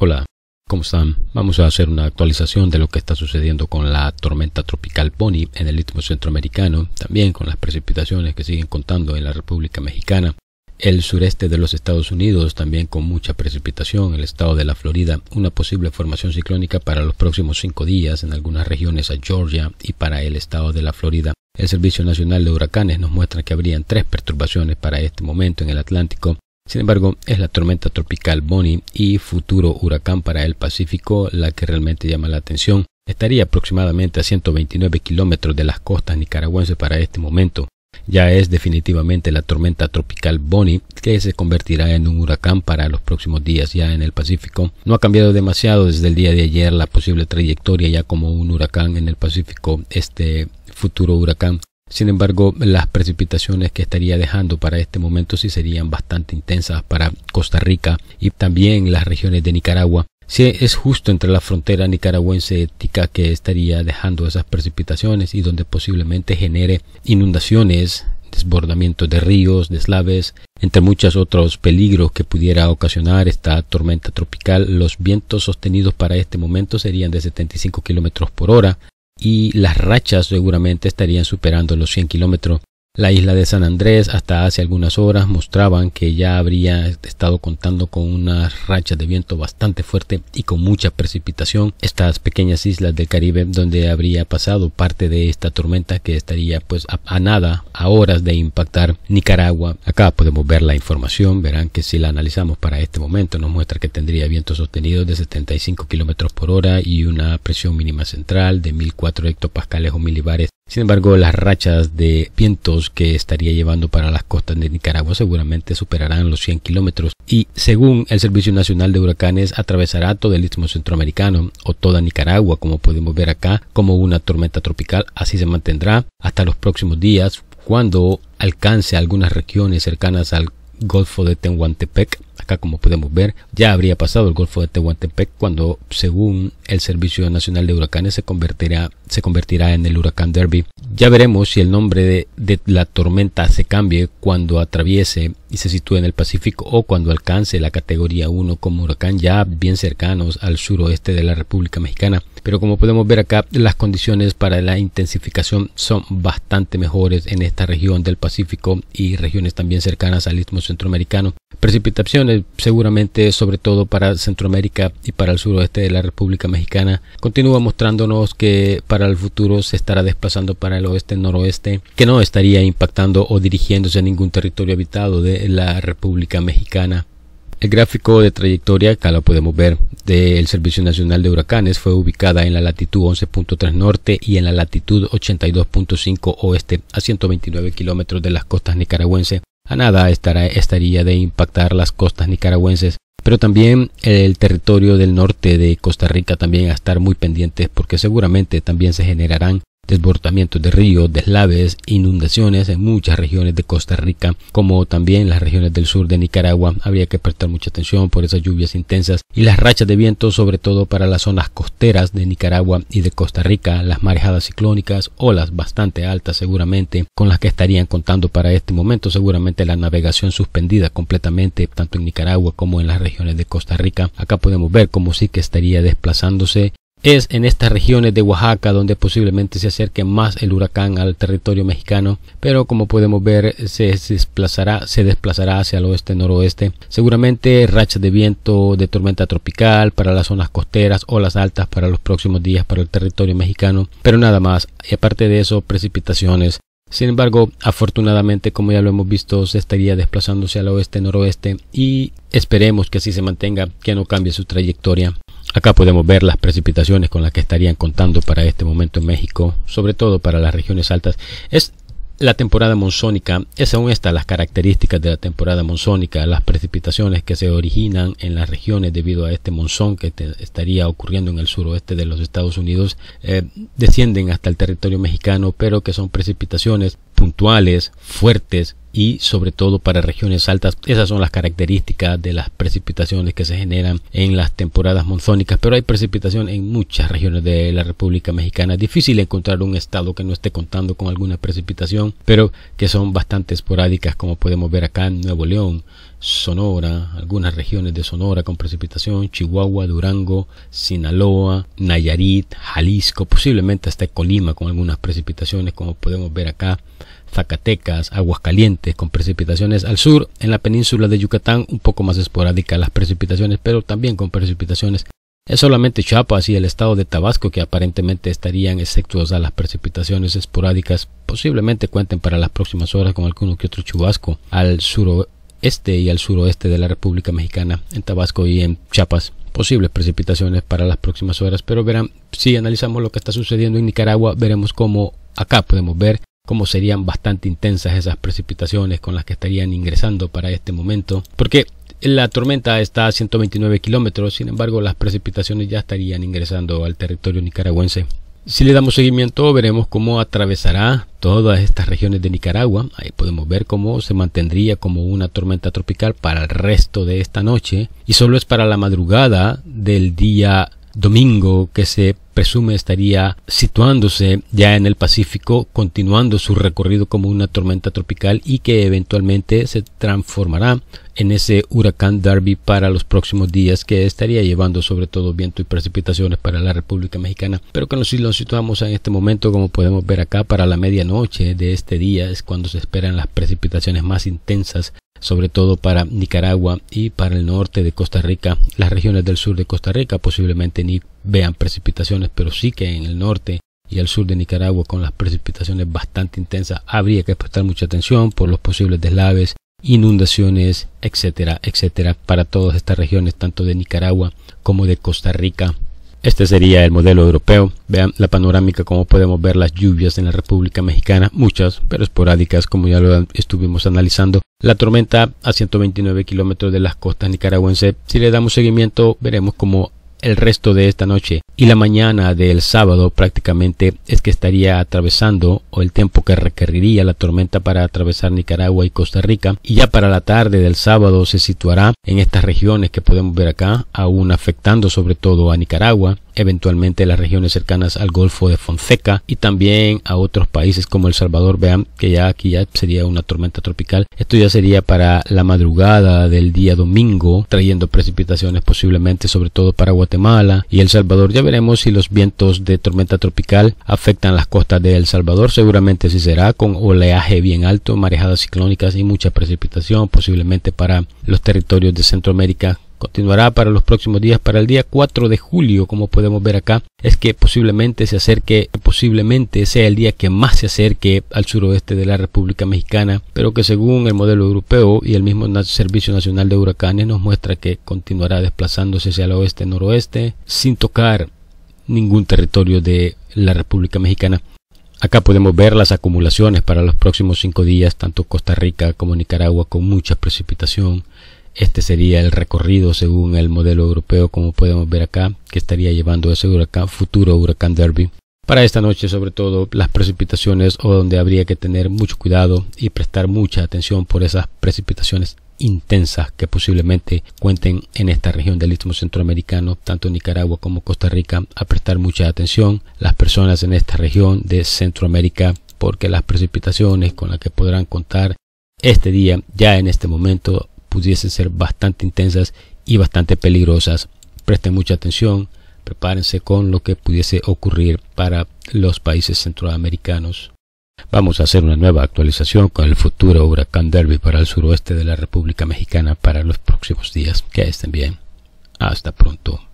Hola, ¿cómo están? Vamos a hacer una actualización de lo que está sucediendo con la tormenta tropical Pony en el Istmo Centroamericano, también con las precipitaciones que siguen contando en la República Mexicana, el sureste de los Estados Unidos también con mucha precipitación, el estado de la Florida, una posible formación ciclónica para los próximos cinco días en algunas regiones a Georgia y para el estado de la Florida. El Servicio Nacional de Huracanes nos muestra que habrían tres perturbaciones para este momento en el Atlántico, sin embargo, es la tormenta tropical Bonnie y futuro huracán para el Pacífico la que realmente llama la atención. Estaría aproximadamente a 129 kilómetros de las costas nicaragüenses para este momento. Ya es definitivamente la tormenta tropical Bonnie que se convertirá en un huracán para los próximos días ya en el Pacífico. No ha cambiado demasiado desde el día de ayer la posible trayectoria ya como un huracán en el Pacífico, este futuro huracán sin embargo, las precipitaciones que estaría dejando para este momento sí serían bastante intensas para Costa Rica y también las regiones de Nicaragua. Si es justo entre la frontera nicaragüense ética que estaría dejando esas precipitaciones y donde posiblemente genere inundaciones, desbordamiento de ríos, deslaves, entre muchos otros peligros que pudiera ocasionar esta tormenta tropical, los vientos sostenidos para este momento serían de 75 kilómetros por hora, y las rachas seguramente estarían superando los 100 kilómetros la isla de San Andrés hasta hace algunas horas mostraban que ya habría estado contando con unas rachas de viento bastante fuerte y con mucha precipitación. Estas pequeñas islas del Caribe donde habría pasado parte de esta tormenta que estaría pues a, nada, a horas de impactar Nicaragua. Acá podemos ver la información, verán que si la analizamos para este momento nos muestra que tendría viento sostenidos de 75 kilómetros por hora y una presión mínima central de 1004 hectopascales o milibares sin embargo, las rachas de vientos que estaría llevando para las costas de Nicaragua seguramente superarán los 100 kilómetros y, según el Servicio Nacional de Huracanes, atravesará todo el Istmo Centroamericano o toda Nicaragua, como podemos ver acá, como una tormenta tropical. Así se mantendrá hasta los próximos días, cuando alcance algunas regiones cercanas al Golfo de Tehuantepec como podemos ver, ya habría pasado el Golfo de Tehuantepec cuando, según el Servicio Nacional de Huracanes, se convertirá, se convertirá en el huracán Derby. Ya veremos si el nombre de, de la tormenta se cambie cuando atraviese y se sitúe en el Pacífico o cuando alcance la categoría 1 como huracán ya bien cercanos al suroeste de la República Mexicana. Pero como podemos ver acá, las condiciones para la intensificación son bastante mejores en esta región del Pacífico y regiones también cercanas al Istmo Centroamericano. Precipitaciones seguramente sobre todo para Centroamérica y para el suroeste de la República Mexicana. Continúa mostrándonos que para el futuro se estará desplazando para el oeste-noroeste, que no estaría impactando o dirigiéndose a ningún territorio habitado de la República Mexicana. El gráfico de trayectoria, acá lo podemos ver, del Servicio Nacional de Huracanes fue ubicada en la latitud 11.3 norte y en la latitud 82.5 oeste, a 129 kilómetros de las costas nicaragüenses. A nada estará, estaría de impactar las costas nicaragüenses, pero también el territorio del norte de Costa Rica también a estar muy pendientes porque seguramente también se generarán desbordamiento de ríos, deslaves, inundaciones en muchas regiones de Costa Rica, como también las regiones del sur de Nicaragua. Habría que prestar mucha atención por esas lluvias intensas y las rachas de viento, sobre todo para las zonas costeras de Nicaragua y de Costa Rica, las marejadas ciclónicas, olas bastante altas seguramente, con las que estarían contando para este momento, seguramente la navegación suspendida completamente, tanto en Nicaragua como en las regiones de Costa Rica. Acá podemos ver cómo sí que estaría desplazándose es en estas regiones de Oaxaca donde posiblemente se acerque más el huracán al territorio mexicano, pero como podemos ver se desplazará, se desplazará hacia el oeste-noroeste. Seguramente rachas de viento de tormenta tropical para las zonas costeras o las altas para los próximos días para el territorio mexicano, pero nada más. Y aparte de eso, precipitaciones. Sin embargo, afortunadamente, como ya lo hemos visto, se estaría desplazándose al oeste-noroeste y esperemos que así se mantenga, que no cambie su trayectoria. Acá podemos ver las precipitaciones con las que estarían contando para este momento en México, sobre todo para las regiones altas. Es la temporada monzónica, es aún estas las características de la temporada monzónica, las precipitaciones que se originan en las regiones debido a este monzón que estaría ocurriendo en el suroeste de los Estados Unidos, eh, descienden hasta el territorio mexicano, pero que son precipitaciones puntuales, fuertes y sobre todo para regiones altas. Esas son las características de las precipitaciones que se generan en las temporadas monzónicas, pero hay precipitación en muchas regiones de la República Mexicana. Es difícil encontrar un estado que no esté contando con alguna precipitación, pero que son bastante esporádicas como podemos ver acá en Nuevo León, Sonora, algunas regiones de Sonora con precipitación, Chihuahua, Durango, Sinaloa, Nayarit, Jalisco, posiblemente hasta Colima con algunas precipitaciones como podemos ver acá, Zacatecas, Aguascalientes con precipitaciones al sur, en la península de Yucatán un poco más esporádicas las precipitaciones, pero también con precipitaciones. Es solamente Chiapas y el estado de Tabasco que aparentemente estarían exceptos a las precipitaciones esporádicas. Posiblemente cuenten para las próximas horas con alguno que otro chubasco al suroeste este y al suroeste de la República Mexicana, en Tabasco y en Chiapas. Posibles precipitaciones para las próximas horas, pero verán, si analizamos lo que está sucediendo en Nicaragua, veremos cómo acá podemos ver cómo serían bastante intensas esas precipitaciones con las que estarían ingresando para este momento, porque la tormenta está a 129 kilómetros, sin embargo las precipitaciones ya estarían ingresando al territorio nicaragüense. Si le damos seguimiento, veremos cómo atravesará todas estas regiones de Nicaragua. Ahí podemos ver cómo se mantendría como una tormenta tropical para el resto de esta noche. Y solo es para la madrugada del día Domingo, que se presume estaría situándose ya en el Pacífico, continuando su recorrido como una tormenta tropical y que eventualmente se transformará en ese huracán Darby para los próximos días que estaría llevando sobre todo viento y precipitaciones para la República Mexicana. Pero que nos lo situamos en este momento, como podemos ver acá, para la medianoche de este día es cuando se esperan las precipitaciones más intensas sobre todo para Nicaragua y para el norte de Costa Rica, las regiones del sur de Costa Rica posiblemente ni vean precipitaciones, pero sí que en el norte y al sur de Nicaragua con las precipitaciones bastante intensas habría que prestar mucha atención por los posibles deslaves, inundaciones, etcétera, etcétera, para todas estas regiones, tanto de Nicaragua como de Costa Rica este sería el modelo europeo. Vean la panorámica como podemos ver las lluvias en la República Mexicana, muchas pero esporádicas como ya lo estuvimos analizando. La tormenta a 129 kilómetros de las costas nicaragüenses. Si le damos seguimiento veremos cómo el resto de esta noche y la mañana del sábado prácticamente es que estaría atravesando o el tiempo que requeriría la tormenta para atravesar Nicaragua y Costa Rica y ya para la tarde del sábado se situará en estas regiones que podemos ver acá aún afectando sobre todo a Nicaragua eventualmente las regiones cercanas al Golfo de Fonseca y también a otros países como El Salvador. Vean que ya aquí ya sería una tormenta tropical. Esto ya sería para la madrugada del día domingo, trayendo precipitaciones posiblemente sobre todo para Guatemala y El Salvador. Ya veremos si los vientos de tormenta tropical afectan las costas de El Salvador. Seguramente sí será con oleaje bien alto, marejadas ciclónicas y mucha precipitación, posiblemente para los territorios de Centroamérica continuará para los próximos días. Para el día 4 de julio, como podemos ver acá, es que posiblemente se acerque, posiblemente sea el día que más se acerque al suroeste de la República Mexicana, pero que según el modelo europeo y el mismo Servicio Nacional de Huracanes nos muestra que continuará desplazándose hacia el oeste-noroeste sin tocar ningún territorio de la República Mexicana. Acá podemos ver las acumulaciones para los próximos cinco días, tanto Costa Rica como Nicaragua, con mucha precipitación, este sería el recorrido según el modelo europeo, como podemos ver acá, que estaría llevando ese huracán, futuro huracán Derby. Para esta noche, sobre todo, las precipitaciones o donde habría que tener mucho cuidado y prestar mucha atención por esas precipitaciones intensas que posiblemente cuenten en esta región del Istmo Centroamericano, tanto Nicaragua como Costa Rica, a prestar mucha atención las personas en esta región de Centroamérica, porque las precipitaciones con las que podrán contar este día, ya en este momento, pudiesen ser bastante intensas y bastante peligrosas. Presten mucha atención, prepárense con lo que pudiese ocurrir para los países centroamericanos. Vamos a hacer una nueva actualización con el futuro huracán Derby para el suroeste de la República Mexicana para los próximos días. Que estén bien. Hasta pronto.